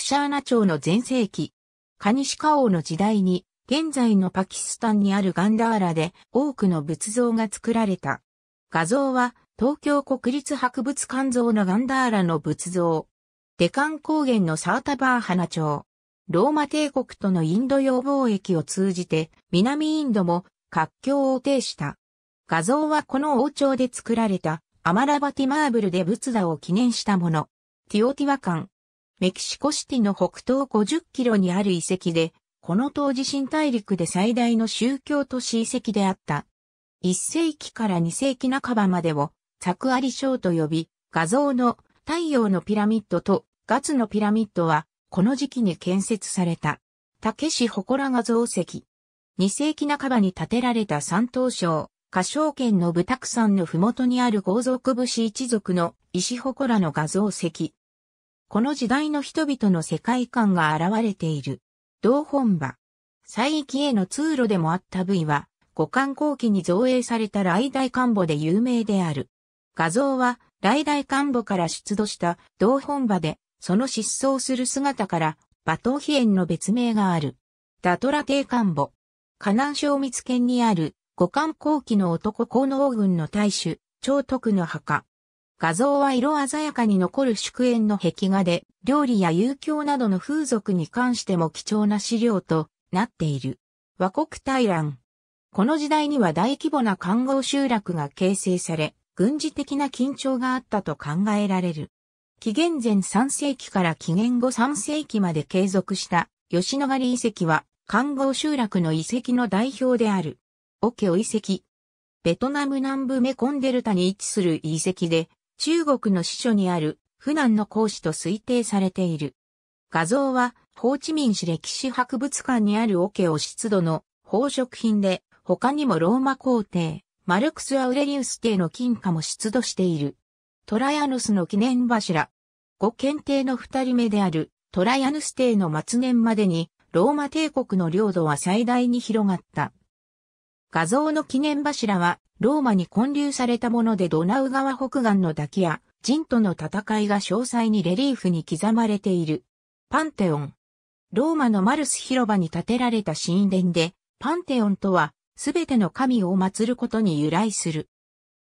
クシャーナ朝の全盛期。カニシカ王の時代に、現在のパキスタンにあるガンダーラで多くの仏像が作られた。画像は東京国立博物館像のガンダーラの仏像。デカン高原のサータバーハナ町。ローマ帝国とのインド洋貿易を通じて南インドも活況を呈した。画像はこの王朝で作られたアマラバティマーブルで仏陀を記念したもの。ティオティワカン、メキシコシティの北東50キロにある遺跡で、この当時新大陸で最大の宗教都市遺跡であった。1世紀から2世紀半ばまでを、サクアリシと呼び、画像の太陽のピラミッドとガツのピラミッドは、この時期に建設された。竹市祠画像石。2世紀半ばに建てられた三東省、歌唱圏の武沢山の麓にある豪族武士一族の石祠の画像石。この時代の人々の世界観が現れている。同本場。西域への通路でもあった部位は、五冠後期に造営された来大官母で有名である。画像は、来大官母から出土した同本場で、その失踪する姿から、馬頭飛燕の別名がある。ダトラ帝官母。河南省密県にある、五冠後期の男高能軍の大主、長徳の墓。画像は色鮮やかに残る祝宴の壁画で、料理や遊興などの風俗に関しても貴重な資料となっている。和国大乱。この時代には大規模な看護集落が形成され、軍事的な緊張があったと考えられる。紀元前3世紀から紀元後3世紀まで継続した吉野ヶ里遺跡は、看護集落の遺跡の代表である。オケオ遺跡。ベトナム南部メコンデルタに位置する遺跡で、中国の支所にある、不南の講師と推定されている。画像は、ホーチミン市歴史博物館にあるオケ出土の宝飾品で、他にもローマ皇帝、マルクス・アウレリウス帝の金貨も出土している。トライアヌスの記念柱。五検定の二人目である、トライアヌス帝の末年までに、ローマ帝国の領土は最大に広がった。画像の記念柱は、ローマに建立されたものでドナウ川北岸の滝や、人との戦いが詳細にレリーフに刻まれている。パンテオン。ローマのマルス広場に建てられた神殿で、パンテオンとは、すべての神を祀ることに由来する。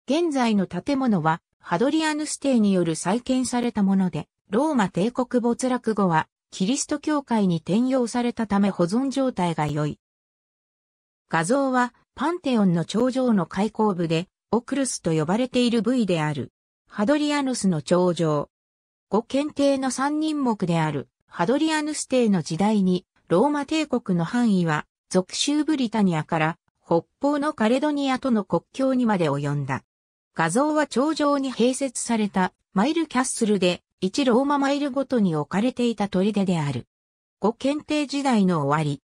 現在の建物は、ハドリアヌス帝による再建されたもので、ローマ帝国没落後は、キリスト教会に転用されたため保存状態が良い。画像は、パンテオンの頂上の開口部で、オクルスと呼ばれている部位である。ハドリアヌスの頂上。五検定の三人目である、ハドリアヌス帝の時代に、ローマ帝国の範囲は、属州ブリタニアから、北方のカレドニアとの国境にまで及んだ。画像は頂上に併設されたマイルキャッスルで、一ローママイルごとに置かれていた砦である。五検定時代の終わり。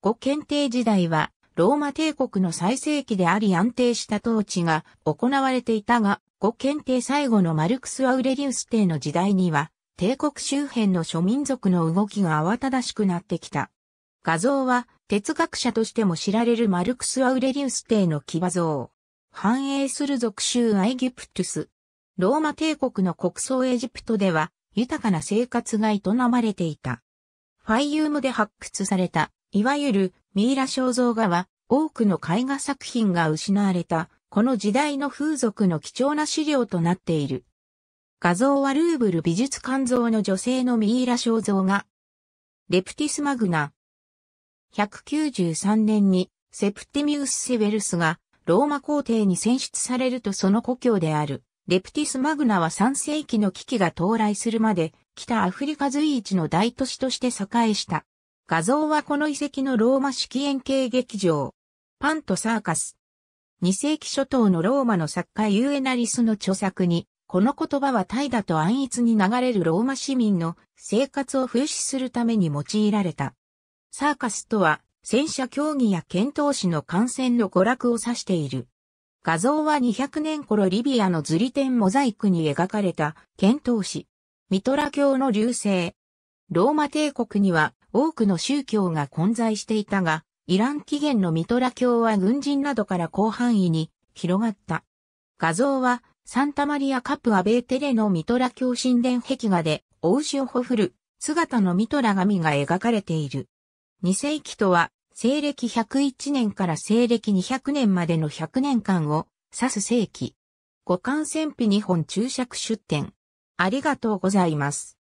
五検定時代は、ローマ帝国の最盛期であり安定した統治が行われていたが、五検定最後のマルクス・アウレリウス帝の時代には、帝国周辺の諸民族の動きが慌ただしくなってきた。画像は哲学者としても知られるマルクス・アウレリウス帝の騎馬像。繁栄する属州アイギプトゥス。ローマ帝国の国葬エジプトでは豊かな生活が営まれていた。ファイユームで発掘された、いわゆるミイラ肖像画は多くの絵画作品が失われた、この時代の風俗の貴重な資料となっている。画像はルーブル美術館像の女性のミイラ肖像画。レプティスマグナ。193年にセプティミウス・セベルスがローマ皇帝に選出されるとその故郷である。レプティスマグナは3世紀の危機が到来するまで北アフリカ随一の大都市として栄えした。画像はこの遺跡のローマ式円形劇場。パンとサーカス。2世紀初頭のローマの作家ユーエナリスの著作に、この言葉は怠惰と安逸に流れるローマ市民の生活を風刺するために用いられた。サーカスとは、戦車競技や剣闘士の観戦の娯楽を指している。画像は200年頃リビアのズリテンモザイクに描かれた剣闘士。ミトラ教の流星。ローマ帝国には多くの宗教が混在していたが、イラン起源のミトラ教は軍人などから広範囲に広がった。画像はサンタマリアカプアベーテレのミトラ教神殿壁画で、欧州ほふる姿のミトラ神が描かれている。二世紀とは、西暦101年から西暦200年までの100年間を指す世紀。五感戦費日本注釈出典。ありがとうございます。